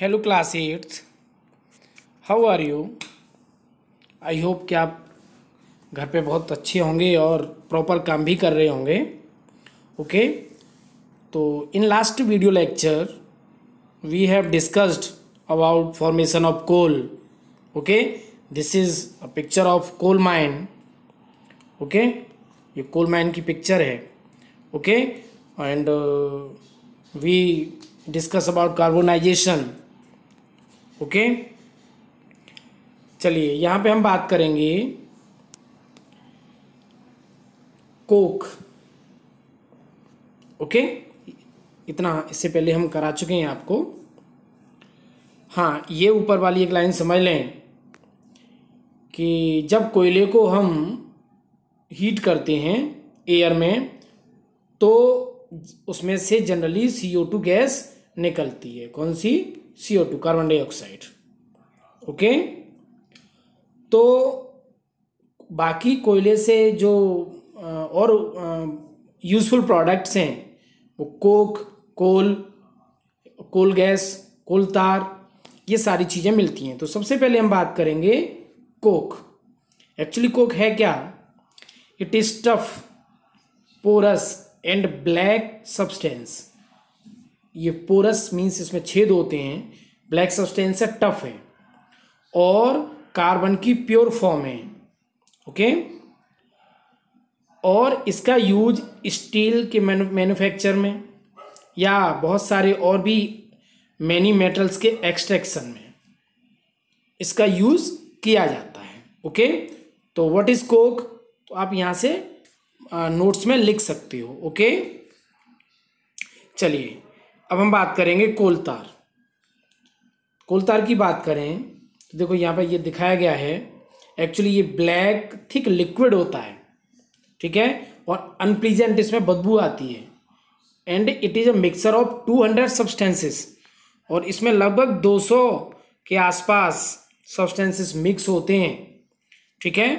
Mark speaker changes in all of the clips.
Speaker 1: Hello class eighth how are you I hope कि आप घर पे बहुत अच्छे होंगे और प्रॉपर काम भी कर रहे होंगे ओके okay? तो in last video lecture we have discussed about formation of coal okay this is a picture of coal mine okay ये कोल माइन की पिक्चर है okay and we discuss about carbonization okay चलिए यहाँ पे हम बात करेंगे कोक ओके इतना इससे पहले हम करा चुके हैं आपको हाँ ये ऊपर वाली एक लाइन समझ लें कि जब कोयले को हम हीट करते हैं एयर में तो उसमें से generally C O two gas निकलती है कौन सी CO2 कार्बन डाइऑक्साइड ओके तो बाकी कोयले से जो और यूज़फुल प्रोडक्ट्स हैं वो कोक कोल कोल गैस कोल तार ये सारी चीज़ें मिलती हैं तो सबसे पहले हम बात करेंगे कोक एक्चुअली कोक है क्या it is tough porous and black substance ये पोरस मीन्स इसमें छेद होते हैं ब्लैक सब्सटेंस है टफ है और कार्बन की प्योर फॉर्म है ओके और इसका यूज स्टील के मैन्युफैक्चर में या बहुत सारे और भी मैनी मेटल्स के एक्सट्रैक्शन में इसका यूज़ किया जाता है ओके तो व्हाट इज़ कोक तो आप यहाँ से नोट्स में लिख सकते हो ओके चलिए अब हम बात करेंगे कोलतार कोलतार की बात करें तो देखो यहाँ पर ये दिखाया गया है एक्चुअली ये ब्लैक थिक लिक्विड होता है ठीक है और अनप्लीजेंट इसमें बदबू आती है and it is a mixture of two hundred substances और इसमें लगभग दो सौ के आसपास सब्सटेंसेस मिक्स होते हैं ठीक है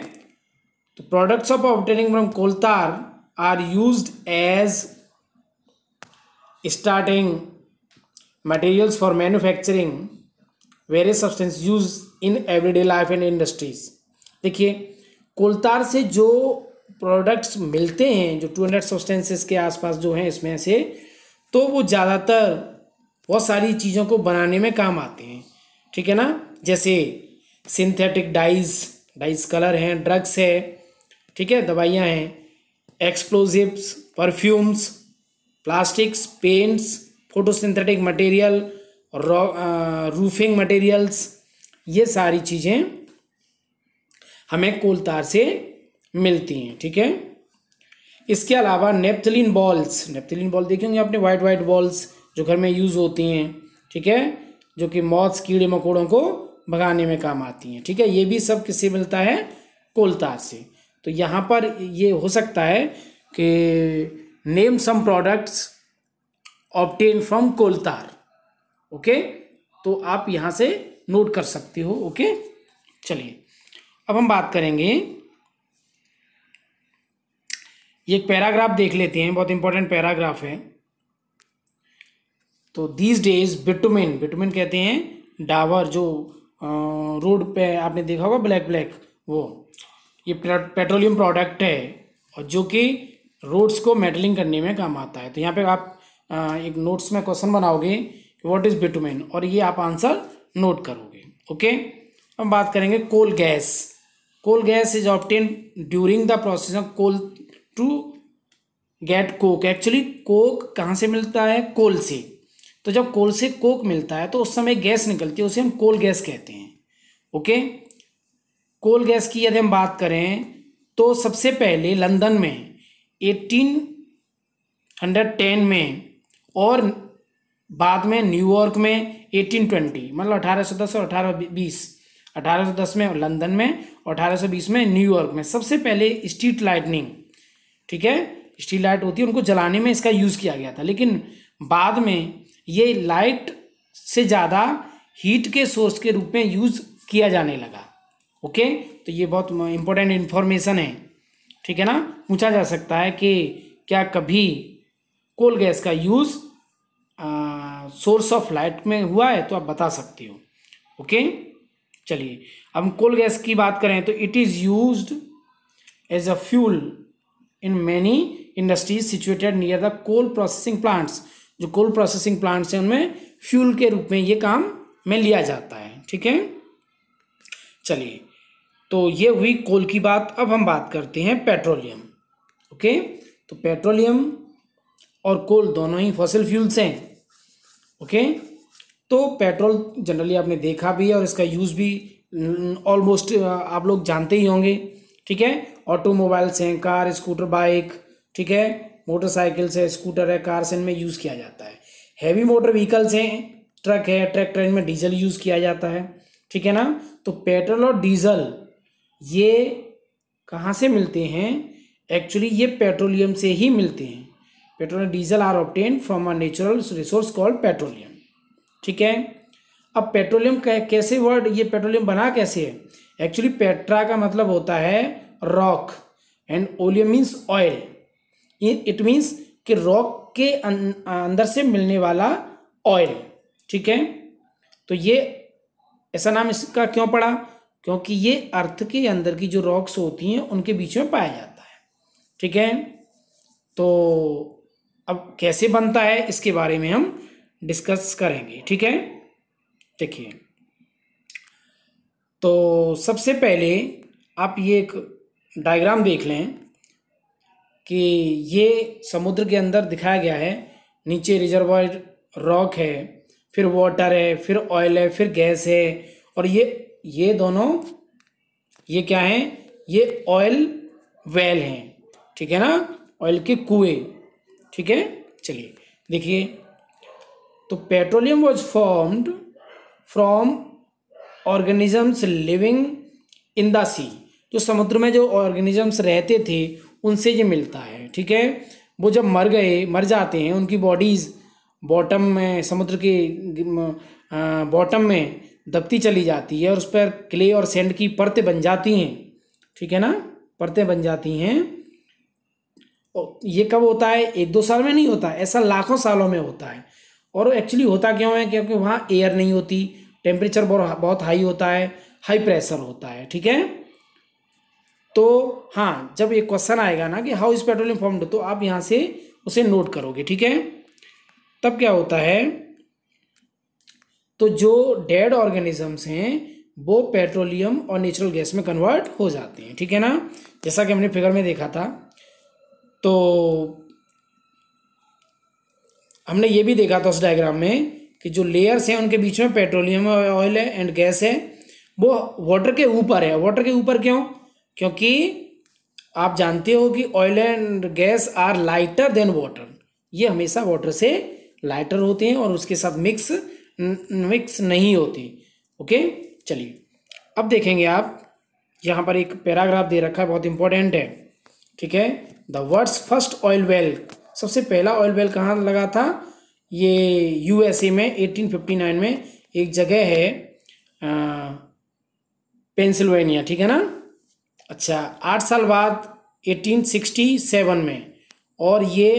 Speaker 1: तो products of obtaining from coal tar are use as starting materials for manufacturing various substance use in everyday life and industries देखिए कोलतार से जो प्रोडक्ट्स मिलते हैं जो टू हंड्रेड सब्सटेंसेस के आसपास जो हैं इसमें से तो वो ज़्यादातर बहुत सारी चीज़ों को बनाने में काम आते हैं ठीक है ना जैसे सिंथेटिक डाइज डाइज कलर हैं ड्रग्स है ठीक है दवाइयाँ हैं explosives perfumes plastics paints photosynthetic material roofing materials ये सारी चीज़ें हमें कोलतार से मिलती हैं ठीक है इसके अलावा नेप्थलिन बॉल्स नेप्थलिन बॉल देखेंगे आपने वाइट वाइट बॉल्स जो घर में यूज़ होती हैं ठीक है जो कि मॉथ्स कीड़े मकोड़ों को भगाने में काम आती हैं ठीक है ये भी सब किससे मिलता है कोलतार से तो यहाँ पर ये हो सकता है कि name some products obtain from coal tar okay तो आप यहाँ से नोट कर सकते हो ओके चलिए अब हम बात करेंगे ये एक पैराग्राफ देख लेते हैं बहुत इंपॉर्टेंट पैराग्राफ है तो दीज डेज बिटुमिन बिटुमिन कहते हैं डावर जो रोड पे आपने देखा होगा ब्लैक ब्लैक वो ये पेट्रोलियम प्रोडक्ट है और जो कि रोड्स को मेटलिंग करने में काम आता है तो यहाँ पे आप एक नोट्स में क्वेश्चन बनाओगे व्हाट इज बिटुमेन और ये आप आंसर नोट करोगे ओके हम बात करेंगे coal gas coal gas is obtain during the process of coal to get coke actually coke कहाँ से मिलता है कोल से तो जब कोल से कोक मिलता है तो उस समय गैस निकलती है उसे हम कोल गैस कहते हैं ओके कोल गैस की यदि हम बात करें तो सबसे पहले लंदन में 1810 हंड्रेड टेन में और बाद में न्यूयॉर्क में 1820 मतलब 1810 और 1820 1810 में लंदन में और 1820 में न्यूयॉर्क में सबसे पहले स्ट्रीट लाइटनिंग ठीक है स्ट्रीट लाइट होती है उनको जलाने में इसका यूज़ किया गया था लेकिन बाद में ये लाइट से ज़्यादा हीट के सोर्स के रूप में यूज़ किया जाने लगा ओके तो ये बहुत इम्पोर्टेंट इन्फॉर्मेशन है ठीक है ना पूछा जा सकता है कि क्या कभी कोल गैस का यूज़ सोर्स ऑफ लाइट में हुआ है तो आप बता सकते हो ओके चलिए अब कोल गैस की बात करें तो it is use as a fuel in many industries situated near the coal processing plants जो कोल प्रोसेसिंग प्लांट्स हैं उनमें फ्यूल के रूप में ये काम में लिया जाता है ठीक है चलिए तो ये हुई कोल की बात अब हम बात करते हैं पेट्रोलियम ओके तो पेट्रोलियम और कोल दोनों ही फॉसिल फ्यूल्स हैं ओके तो पेट्रोल जनरली आपने देखा भी है और इसका यूज़ भी ऑलमोस्ट आप लोग जानते ही होंगे ठीक है ऑटोमोबाइल्स हैं कार स्कूटर बाइक ठीक है मोटरसाइकिल्स है स्कूटर है कार से इनमें यूज़ किया जाता है हैवी मोटर व्हीकल्स हैं ट्रक है ट्रैक्टर इनमें डीजल यूज़ किया जाता है ठीक है ना तो पेट्रोल और डीजल ये कहाँ से मिलते हैं एक्चुअली ये पेट्रोलियम से ही मिलते हैं petrol diesel are obtain from a natural resource called petroleum ठीक है अब पेट्रोलियम कैसे वर्ड ये पेट्रोलियम बना कैसे है एक्चुअली पेट्रा का मतलब होता है rock and oleum means oil it means कि रॉक के अं, अंदर से मिलने वाला ऑयल ठीक है तो ये ऐसा नाम इसका क्यों पड़ा क्योंकि ये अर्थ के अंदर की जो रॉक्स होती हैं उनके बीच में पाया जाता है ठीक है तो अब कैसे बनता है इसके बारे में हम डिस्कस करेंगे ठीक है देखिए तो सबसे पहले आप ये एक डायग्राम देख लें कि ये समुद्र के अंदर दिखाया गया है नीचे रिजर्वायर रॉक है फिर वाटर है फिर ऑयल है फिर गैस है और ये ये दोनों ये क्या है ये ऑयल वेल हैं ठीक है ना ऑयल के कुएं ठीक है चलिए देखिए तो petroleum was formed from organisms living in the sea जो समुद्र में जो ऑर्गेनिजम्स रहते थे उनसे ये मिलता है ठीक है वो जब मर गए मर जाते हैं उनकी बॉडीज़ बॉटम में समुद्र के बॉटम में दबती चली जाती है और उस पर क्ले और सेंड की परतें बन जाती हैं ठीक है ना परतें बन जाती हैं तो ये कब होता है एक दो साल में नहीं होता ऐसा लाखों सालों में होता है और एक्चुअली होता क्यों है क्योंकि वहाँ एयर नहीं होती टेम्परेचर बहुत बहुत हाई होता है हाई प्रेशर होता है ठीक है तो हाँ जब एक क्वेश्चन आएगा ना कि हाउ इज पेट्रोलियम फॉर्म्ड तो आप यहाँ से उसे नोट करोगे ठीक है तब क्या होता है तो जो डेड ऑर्गेनिजम्स हैं वो पेट्रोलियम और नेचुरल गैस में कन्वर्ट हो जाते हैं ठीक है ना जैसा कि हमने फिगर में देखा था तो हमने ये भी देखा था उस डायग्राम में कि जो लेयर्स हैं उनके बीच में पेट्रोलियम ऑयल है एंड गैस है वो वाटर के ऊपर है वाटर के ऊपर क्यों क्योंकि आप जानते हो कि oil and gas are lighter than water ये हमेशा वाटर से लाइटर होते हैं और उसके साथ मिक्स मिक्स नहीं होते ओके चलिए अब देखेंगे आप यहाँ पर एक पैराग्राफ दे रखा है बहुत इंपॉर्टेंट है ठीक है the world first oil well सबसे पहला ऑयल वेल कहाँ लगा था ये यूएसए में 1859 में एक जगह है पेंसिल्वेनिया ठीक है ना अच्छा आठ साल बाद 1867 में और ये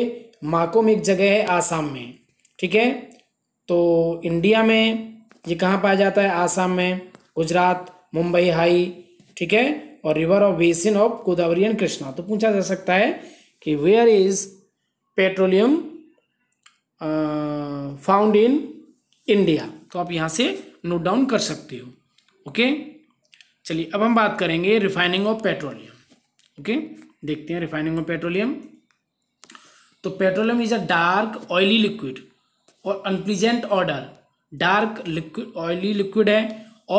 Speaker 1: माको में एक जगह है आसाम में ठीक है तो इंडिया में ये कहाँ पाया जाता है आसाम में गुजरात मुंबई हाई ठीक है और river of basin of Godavari and Krishna तो पूछा जा सकता है कि where is petroleum found in India तो आप यहाँ से नोट डाउन कर सकते हो ओके चलिए अब हम बात करेंगे रिफाइनिंग ऑफ पेट्रोलियम ओके देखते हैं रिफाइनिंग ऑफ पेट्रोलियम तो petroleum is a dark oily liquid और unpleasant odour dark liquid oily liquid है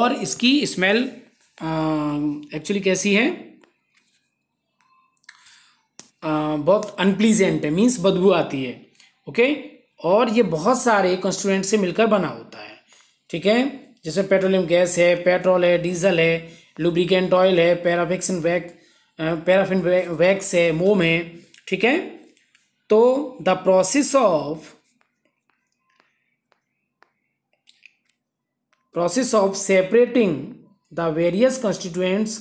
Speaker 1: और इसकी स्मेल एक्चुअली um, कैसी है आ, uh, बहुत अनप्लीजेंट है मीन्स बदबू आती है ओके और ये बहुत सारे कंस्टूडेंट से मिलकर बना होता है ठीक है जैसे पेट्रोलियम गैस है पेट्रोल है डीजल है लुब्रिकेंट ऑयल है पैराफिक्सन वैक पैराफिन वैक्स है मोम है ठीक है तो the process of process of separating the various constituents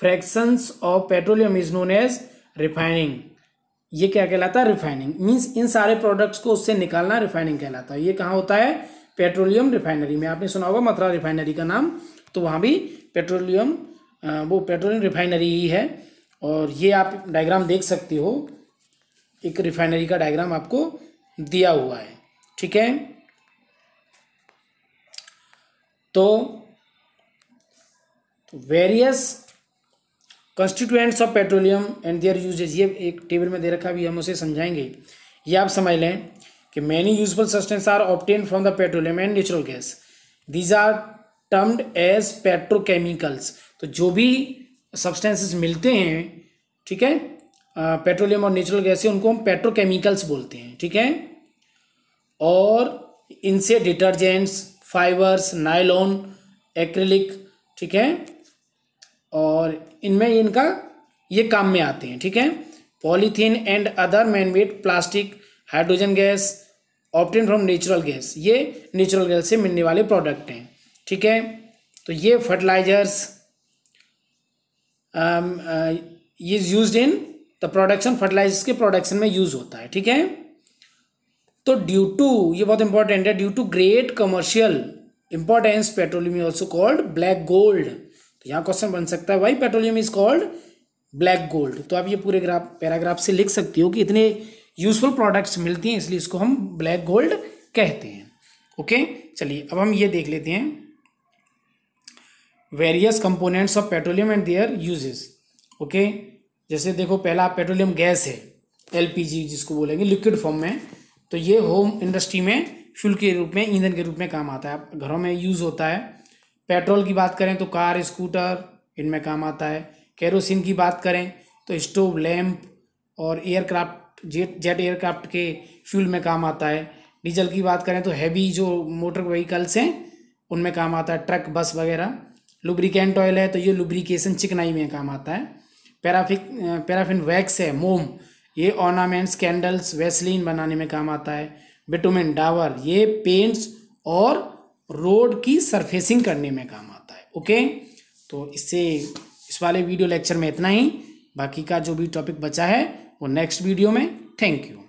Speaker 1: fractions of petroleum is known as refining ये क्या कहलाता है रिफाइनिंग मीन्स इन सारे प्रोडक्ट्स को उससे निकालना रिफाइनिंग कहलाता है ये कहाँ होता है पेट्रोलियम रिफाइनरी में आपने सुना होगा मथुरा रिफाइनरी का नाम तो वहाँ भी पेट्रोलियम वो पेट्रोलियम रिफाइनरी ही है और ये आप डायग्राम देख सकते हो एक रिफाइनरी का डायग्राम आपको दिया हुआ है ठीक है तो various constituents of petroleum and their usages ये एक टेबल में दे रखा भी हम उसे समझाएंगे ये आप समझ लें कि many useful substance are obtain from the petroleum and natural gas these are termed as petrochemicals तो जो भी सब्सटेंसेस मिलते हैं ठीक है पेट्रोलियम और नेचुरल गैस से उनको हम पेट्रोकेमिकल्स बोलते हैं ठीक है और इनसे डिटर्जेंट्स फाइबर्स नायलॉन एक्रिलिक ठीक है और इनमें इनका ये काम में आते हैं ठीक है polythene and other manmade plastic hydrogen gas obtain from natural gas ये नेचुरल गैस से मिलने वाले प्रोडक्ट हैं ठीक है तो ये fertilizers is use in the production fertilizers के प्रोडक्शन में यूज होता है ठीक है तो ड्यू टू ये बहुत इंपॉर्टेंट है due to great commercial importance petroleum also called black gold यहाँ क्वेश्चन बन सकता है why petroleum is called black gold तो आप ये पूरे ग्राफ पैराग्राफ से लिख सकती हो कि इतने यूजफुल प्रोडक्ट्स मिलती हैं इसलिए इसको हम ब्लैक गोल्ड कहते हैं ओके चलिए अब हम ये देख लेते हैं various components of petroleum and their uses okay जैसे देखो पहला पेट्रोलियम गैस है एलपीजी जिसको बोलेंगे लिक्विड फॉर्म में तो ये होम इंडस्ट्री में फ्यूल के रूप में ईंधन के रूप में काम आता है घरों में यूज़ होता है पेट्रोल की बात करें तो कार स्कूटर इनमें काम आता है केरोसिन की बात करें तो स्टोव लैम्प और एयरक्राफ्ट जेट जेट एयरक्राफ्ट के फ्यूल में काम आता है डीजल की बात करें तो हैवी जो मोटर व्हीकल्स हैं उनमें काम आता है ट्रक बस वगैरह लुब्रिकेंट ऑयल है तो ये लुब्रिकेशन चिकनाई में काम आता है पैराफिक पैराफिन वैक्स है मोम ये ऑर्नामेंट्स कैंडल्स वेस्लिन बनाने में काम आता है बिटुमिन डावर ये पेंट्स और रोड की सरफेसिंग करने में काम आता है ओके तो इससे इस वाले वीडियो लेक्चर में इतना ही बाकी का जो भी टॉपिक बचा है वो नेक्स्ट वीडियो में थैंक यू